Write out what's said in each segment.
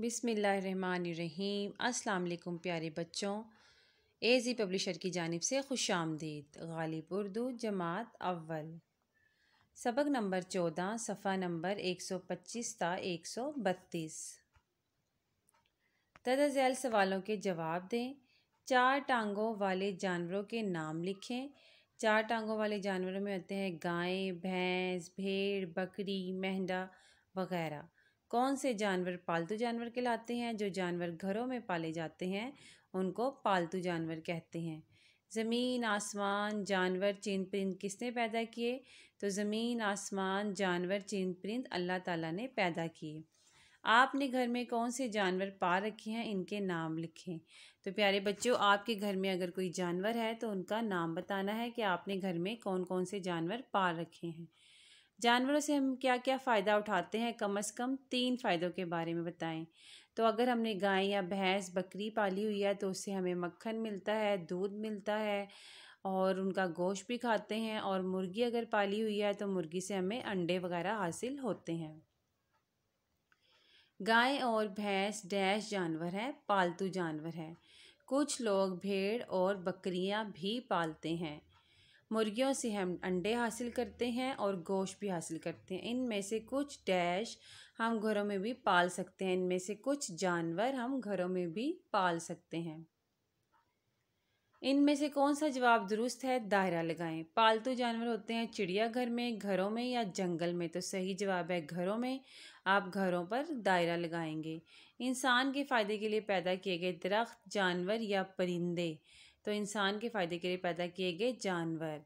बिसमीम् अस्सलाम प्यारे बच्चों ए जी पब्लिशर की जानब से खुश आमदीद गालिब उर्दू जमात अव्वल सबक नंबर चौदह सफ़ा नंबर एक सौ पच्चीस था एक सौ बत्तीस तदजैल सवालों के जवाब दें चार टांगों वाले जानवरों के नाम लिखें चार टांगों वाले जानवरों में होते हैं गायें भैंस भेड़ बकरी मेंढा वगैरह कौन से जानवर पालतू जानवर कहलाते हैं जो जानवर घरों में पाले जाते हैं उनको पालतू जानवर कहते हैं ज़मीन आसमान जानवर चिंद परिंद किसने पैदा किए तो ज़मीन आसमान जानवर चिंद परिंद अल्लाह ताला ने पैदा किए आपने घर में कौन से जानवर पा रखे हैं इनके नाम लिखें तो प्यारे बच्चों आपके घर में अगर कोई जानवर है तो उनका नाम बताना है कि आपने घर में कौन कौन से जानवर पा रखे हैं जानवरों से हम क्या क्या फ़ायदा उठाते हैं कम से कम तीन फ़ायदों के बारे में बताएं तो अगर हमने गाय या भैंस बकरी पाली हुई है तो उससे हमें मक्खन मिलता है दूध मिलता है और उनका गोश्त भी खाते हैं और मुर्गी अगर पाली हुई है तो मुर्गी से हमें अंडे वगैरह हासिल होते हैं गाय और भैंस डैश जानवर है पालतू जानवर है कुछ लोग भेड़ और बकरियां भी पालते हैं मुर्गियों से हम अंडे हासिल करते हैं और गोश्त भी हासिल करते हैं इनमें से कुछ डैश हम घरों में भी पाल सकते हैं इनमें से कुछ जानवर हम घरों में भी पाल सकते हैं इनमें से कौन सा जवाब दुरुस्त है दायरा लगाएं पालतू जानवर होते हैं चिड़ियाघर में घरों में या जंगल में तो सही जवाब है घरों में आप घरों पर दायरा लगाएंगे इंसान के फ़ायदे के लिए पैदा किए गए दरख्त जानवर या परिंदे तो इंसान के फ़ायदे के लिए पैदा किए गए जानवर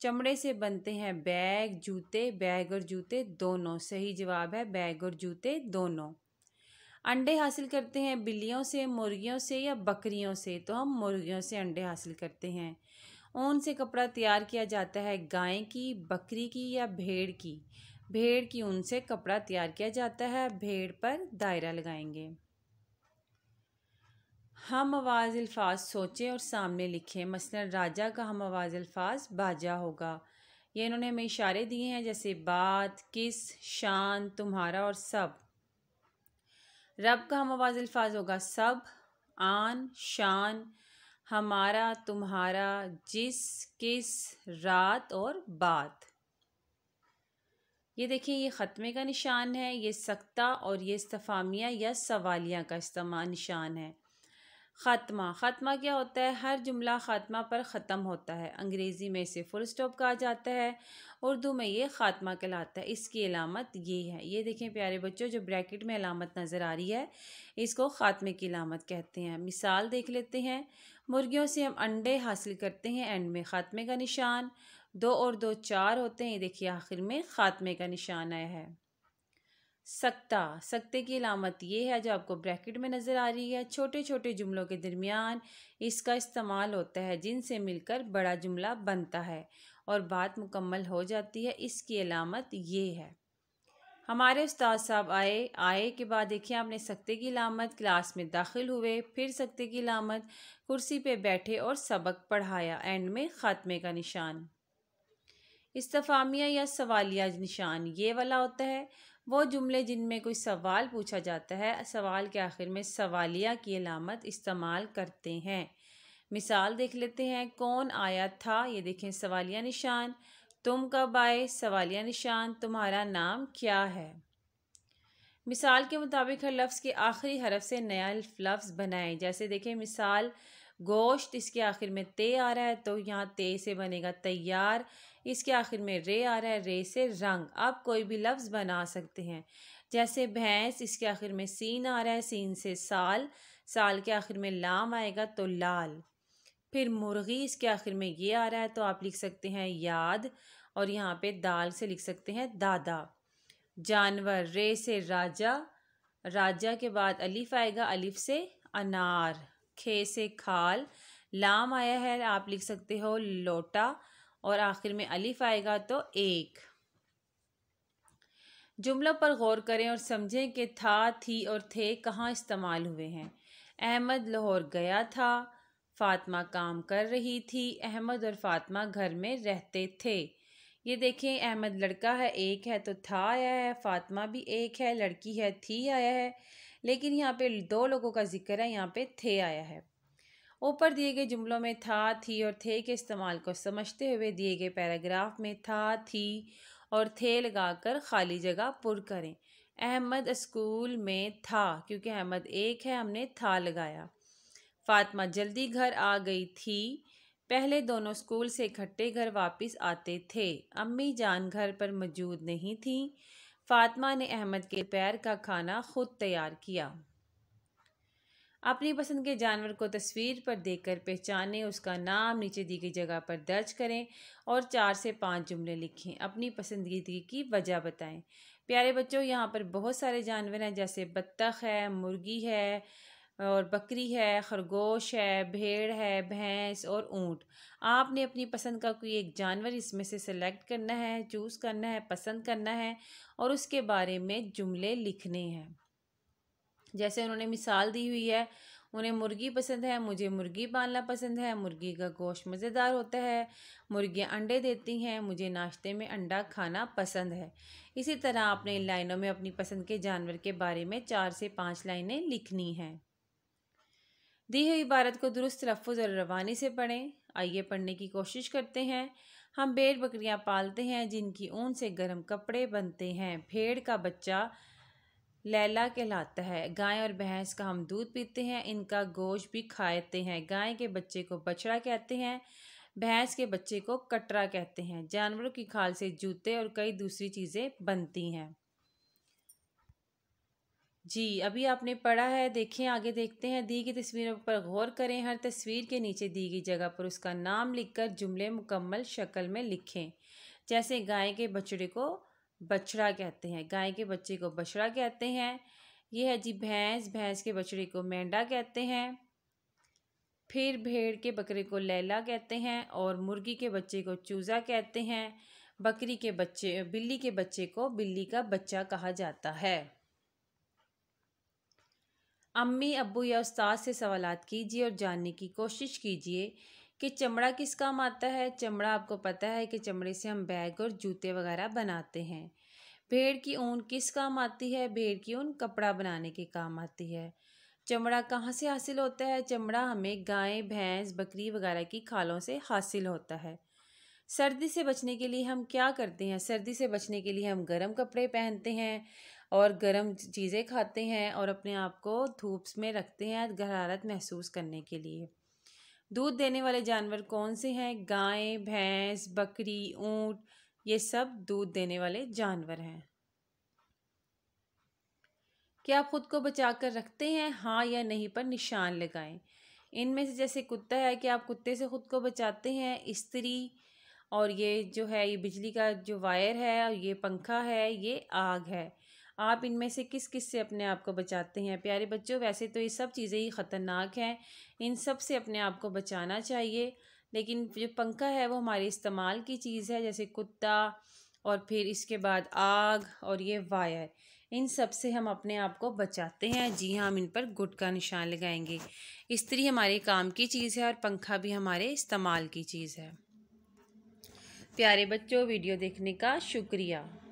चमड़े से बनते हैं बैग जूते बैग और जूते दोनों सही जवाब है बैग और जूते दोनों अंडे हासिल करते हैं बिल्लियों से मुर्गियों से या बकरियों से तो हम मुर्गियों से अंडे हासिल करते हैं ऊन से कपड़ा तैयार किया जाता है गाय की बकरी की या भेड़ की भेड़ की ऊन से कपड़ा तैयार किया जाता है भेड़ पर दायरा लगाएंगे हम आवाज़ अल्फाज सोचें और सामने लिखें मसलन राजा का हम आवाज़ अल्फाज बाजा होगा ये इन्होंने हमें इशारे दिए हैं जैसे बात किस शान तुम्हारा और सब रब का हम आवाज़ अल्फाज होगा सब आन शान हमारा तुम्हारा जिस किस रात और बात ये देखिए ये ख़त्मे का निशान है ये सख्ता और ये इस्तफामिया या सवालिया का इस्तेमाल निशान है ख़ात्मा ख़ात्मा क्या होता है हर जुमला ख़ात्मा पर ख़त्म होता है अंग्रेज़ी में इसे फुल स्टॉप कहा जाता है उर्दू में ये ख़ात्मा कहलाता है इसकी अलामत ये है ये देखें प्यारे बच्चों जो ब्रैकेट में अलामत नज़र आ रही है इसको ख़ात्मे की अलामत कहते हैं मिसाल देख लेते हैं मुर्गियों से हम अंडे हासिल करते हैं एंड में ख़ात्मे का निशान दो और दो चार होते हैं ये देखिए आखिर में ख़ात्मे का निशान आया है सकता सकते की अलामत ये है जो आपको ब्रैकेट में नज़र आ रही है छोटे छोटे जुमलों के दरमियान इसका इस्तेमाल होता है जिनसे मिलकर बड़ा जुमला बनता है और बात मुकम्मल हो जाती है इसकी अलामत ये है हमारे उस्ताद साहब आए आए के बाद देखिए आपने सकते की लामत क्लास में दाखिल हुए फिर सकते की लामत कुर्सी पे बैठे और सबक पढ़ाया एंड में ख़ात्मे का निशान इस्तफामिया या सवालिया निशान ये वाला होता है वो जुमले जिनमें कोई सवाल पूछा जाता है सवाल के आखिर में सवालिया की अलामत इस्तेमाल करते हैं मिसाल देख लेते हैं कौन आया था ये देखें सवालिया निशान तुम कब आए सवालिया निशान तुम्हारा नाम क्या है मिसाल के मुताबिक हर लफ्ज़ के आखिरी हरफ से नया लफ्ज़ बनाएं जैसे देखें मिसाल गोश्त इसके आखिर में ते आ रहा है तो यहाँ ते से बनेगा तैयार इसके आखिर में रे आ रहा है रे से रंग आप कोई भी लफ्ज़ बना सकते हैं जैसे भैंस इसके आखिर में सीन आ रहा है सीन से साल साल के आखिर में लाम आएगा तो लाल फिर मुर्गी इसके आखिर में ये आ रहा है तो आप लिख सकते हैं याद और यहाँ पे दाल से लिख सकते हैं दादा जानवर रे से राजा राजा के बाद अलिफ आएगा अलिफ से अनार खे से खाल लाम आया है आप लिख सकते हो लोटा और आखिर में अलिफ आएगा तो एक जुमलों पर गौर करें और समझें कि था थी और थे कहाँ इस्तेमाल हुए हैं अहमद लाहौर गया था फातिमा काम कर रही थी अहमद और फातिमा घर में रहते थे ये देखें अहमद लड़का है एक है तो था आया है फातिमा भी एक है लड़की है थी आया है लेकिन यहाँ पे दो लोगों का जिक्र है यहाँ पे थे आया है ऊपर दिए गए जुमलों में था थी और थे के इस्तेमाल को समझते हुए दिए गए पैराग्राफ में था थी और थे लगाकर खाली जगह पुर करें अहमद स्कूल में था क्योंकि अहमद एक है हमने था लगाया फातिमा जल्दी घर आ गई थी पहले दोनों स्कूल से इकट्ठे घर वापस आते थे अम्मी जान घर पर मौजूद नहीं थी फातिमा ने अहमद के पैर का खाना खुद तैयार किया अपनी पसंद के जानवर को तस्वीर पर देखकर पहचानें उसका नाम नीचे दी गई जगह पर दर्ज करें और चार से पाँच जुमले लिखें अपनी पसंदीदगी की वजह बताएं प्यारे बच्चों यहाँ पर बहुत सारे जानवर हैं जैसे बत्तख है मुर्गी है और बकरी है खरगोश है भेड़ है भैंस और ऊँट आपने अपनी पसंद का कोई एक जानवर इसमें से सेलेक्ट करना है चूज़ करना है पसंद करना है और उसके बारे में जुमले लिखने हैं जैसे उन्होंने मिसाल दी हुई है उन्हें मुर्गी पसंद है मुझे मुर्गी पालना पसंद है मुर्गी का गोश्त मज़ेदार होता है मुर्गियाँ अंडे देती हैं मुझे नाश्ते में अंडा खाना पसंद है इसी तरह आपने इन लाइनों में अपनी पसंद के जानवर के बारे में चार से पाँच लाइनें लिखनी हैं दी हुई इबारत को दुरुस्त लफ्ज़ और रवानी से पढ़ें आइए पढ़ने की कोशिश करते हैं हम भेड़ बकरियाँ पालते हैं जिनकी ऊन से गर्म कपड़े बनते हैं भेड़ का बच्चा लैला कहलाता है गाय और भैंस का हम दूध पीते हैं इनका गोश्त भी खाते हैं गाय के बच्चे को बछड़ा कहते हैं भैंस के बच्चे को कटरा कहते हैं जानवरों की खाल से जूते और कई दूसरी चीज़ें बनती हैं जी अभी आपने पढ़ा है देखें आगे देखते हैं दी गई तस्वीरों पर गौर करें हर तस्वीर के नीचे दी गई जगह पर उसका नाम लिखकर जुमले मुकम्मल शक्ल में लिखें जैसे गाय के बछड़े को बछड़ा कहते हैं गाय के बच्चे को बछड़ा कहते हैं ये है जी भैंस भैंस के बछड़े को मेंढा कहते हैं फिर भेड़ के बकरे को लैला कहते हैं और मुर्गी के बच्चे को चूज़ा कहते हैं बकरी के बच्चे बिल्ली के बच्चे को बिल्ली का बच्चा कहा जाता है अम्मी अबू या उस्ताद से सवालात कीजिए और जानने की कोशिश कीजिए कि चमड़ा किस काम आता है चमड़ा आपको पता है कि चमड़े से हम बैग और जूते वगैरह बनाते हैं भेड़ की ऊन किस काम आती है भेड़ की ऊन कपड़ा बनाने के काम आती है चमड़ा कहाँ से हासिल होता है चमड़ा हमें गाय भैंस बकरी वगैरह की खालों से हासिल होता है सर्दी से बचने के लिए हम क्या करते हैं सर्दी से बचने के लिए हम गर्म कपड़े पहनते हैं और गर्म चीज़ें खाते हैं और अपने आप को धूप में रखते हैं हरारत महसूस करने के लिए दूध देने वाले जानवर कौन से हैं गाय भैंस बकरी ऊँट ये सब दूध देने वाले जानवर हैं क्या आप खुद को बचा कर रखते हैं हाँ या नहीं पर निशान लगाएं इनमें से जैसे कुत्ता है कि आप कुत्ते से खुद को बचाते हैं स्त्री और ये जो है ये बिजली का जो वायर है और ये पंखा है ये आग है आप इनमें से किस किस से अपने आप को बचाते हैं प्यारे बच्चों वैसे तो ये सब चीज़ें ही ख़तरनाक हैं इन सब से अपने आप को बचाना चाहिए लेकिन जो पंखा है वो हमारे इस्तेमाल की चीज़ है जैसे कुत्ता और फिर इसके बाद आग और ये वायर इन सब से हम अपने आप को बचाते हैं जी हाँ हम इन पर गुट का निशान लगाएंगे इस्त्री हमारे काम की चीज़ है और पंखा भी हमारे इस्तेमाल की चीज़ है प्यारे बच्चों वीडियो देखने का शुक्रिया